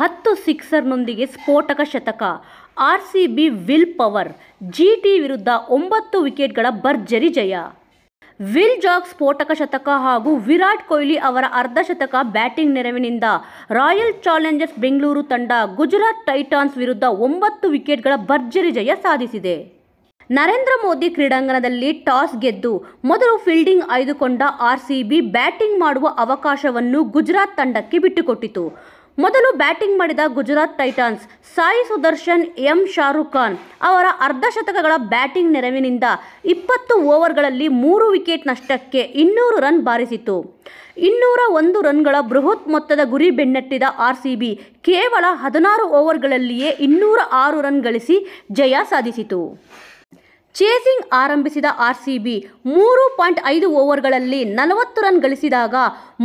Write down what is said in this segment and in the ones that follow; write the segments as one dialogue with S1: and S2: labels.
S1: ಹತ್ತು ಸಿಕ್ಸರ್ನೊಂದಿಗೆ ಸ್ಫೋಟಕ ಶತಕ R C B will power G T ವಿರುದ್ಧ ಒಂಬತ್ತು ವಿಕೆಟ್ಗಳ ಭರ್ಜರಿ ಜಯ ವಿಲ್ ಜಾಕ್ ಸ್ಫೋಟಕ ಶತಕ ಹಾಗೂ ವಿರಾಟ್ ಕೊಹ್ಲಿ ಅವರ ಅರ್ಧ ಶತಕ ಬ್ಯಾಟಿಂಗ್ ನೆರವಿನಿಂದ ರಾಯಲ್ ಚಾಲೆಂಜರ್ಸ್ ಬೆಂಗಳೂರು ತಂಡ ಗುಜರಾತ್ ಟೈಟಾನ್ಸ್ ವಿರುದ್ಧ ಒಂಬತ್ತು ವಿಕೆಟ್ಗಳ ಭರ್ಜರಿ ಜಯ ಸಾಧಿಸಿದೆ ನರೇಂದ್ರ ಮೋದಿ ಕ್ರೀಡಾಂಗಣದಲ್ಲಿ ಟಾಸ್ ಗೆದ್ದು ಮೊದಲು ಫೀಲ್ಡಿಂಗ್ ಆಯ್ದುಕೊಂಡ ಆರ್ಸಿಬಿ ಬ್ಯಾಟಿಂಗ್ ಮಾಡುವ ಅವಕಾಶವನ್ನು ಗುಜರಾತ್ ತಂಡಕ್ಕೆ ಬಿಟ್ಟುಕೊಟ್ಟಿತು ಮೊದಲು ಬ್ಯಾಟಿಂಗ್ ಮಾಡಿದ ಗುಜರಾತ್ ಟೈಟಾನ್ಸ್ ಸಾಯಿ ಸುದರ್ಶನ್ ಎಂ ಶಾರುಖ್ ಖಾನ್ ಅವರ ಅರ್ಧ ಶತಕಗಳ ಬ್ಯಾಟಿಂಗ್ ನೆರವಿನಿಂದ ಇಪ್ಪತ್ತು ಓವರ್ಗಳಲ್ಲಿ ಮೂರು ವಿಕೆಟ್ ನಷ್ಟಕ್ಕೆ ಇನ್ನೂರು ರನ್ ಬಾರಿಸಿತು ಇನ್ನೂರ ಒಂದು ರನ್ಗಳ ಬೃಹತ್ ಮೊತ್ತದ ಗುರಿ ಬೆನ್ನಟ್ಟಿದ ಆರ್ ಸಿ ಬಿ ಕೇವಲ ಹದಿನಾರು ಓವರ್ಗಳಲ್ಲಿಯೇ ಇನ್ನೂರ ಆರು ರನ್ ಗಳಿಸಿ ಜಯ ಸಾಧಿಸಿತು ಚೇಸಿಂಗ್ ಆರಂಭಿಸಿದ ಬಿ ಮೂರು ಪಾಯಿಂಟ್ ಐದು ಓವರ್ಗಳಲ್ಲಿ ನಲವತ್ತು ರನ್ ಗಳಿಸಿದಾಗ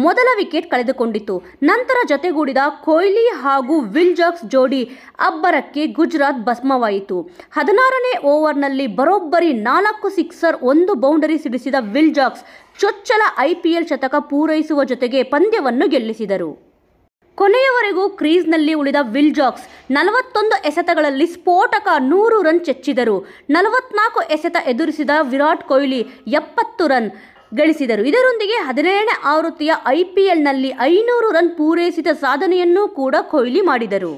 S1: ಮೊದಲ ವಿಕೆಟ್ ಕಳೆದುಕೊಂಡಿತು ನಂತರ ಜೊತೆಗೂಡಿದ ಕೊಹ್ಲಿ ಹಾಗೂ ವಿಲ್ ಜಾಕ್ಸ್ ಜೋಡಿ ಅಬ್ಬರಕ್ಕೆ ಗುಜರಾತ್ ಭಸ್ಮವಾಯಿತು ಹದಿನಾರನೇ ಓವರ್ನಲ್ಲಿ ಬರೋಬ್ಬರಿ ನಾಲ್ಕು ಸಿಕ್ಸರ್ ಒಂದು ಬೌಂಡರಿ ಸಿಡಿಸಿದ ವಿಲ್ ಜಾಕ್ಸ್ ಚೊಚ್ಚಲ ಐಪಿಎಲ್ ಶತಕ ಪೂರೈಸುವ ಜೊತೆಗೆ ಪಂದ್ಯವನ್ನು ಗೆಲ್ಲಿಸಿದರು ಕೊನೆಯವರೆಗೂ ಕ್ರೀಸ್ನಲ್ಲಿ ಉಳಿದ ವಿಲ್ ಜಾಕ್ಸ್ ನಲವತ್ತೊಂದು ಎಸೆತಗಳಲ್ಲಿ ಸ್ಫೋಟಕ ನೂರು ರನ್ ಚೆಚ್ಚಿದರು ನಲವತ್ನಾಲ್ಕು ಎಸೆತ ಎದುರಿಸಿದ ವಿರಾಟ್ ಕೊಹ್ಲಿ ಎಪ್ಪತ್ತು ರನ್ ಗಳಿಸಿದರು ಇದರೊಂದಿಗೆ ಹದಿನೇಳನೇ ಆವೃತ್ತಿಯ ಐ ಪಿ ಎಲ್ನಲ್ಲಿ ಐನೂರು ರನ್ ಪೂರೈಸಿದ ಸಾಧನೆಯನ್ನೂ ಕೂಡ ಕೊಹ್ಲಿ ಮಾಡಿದರು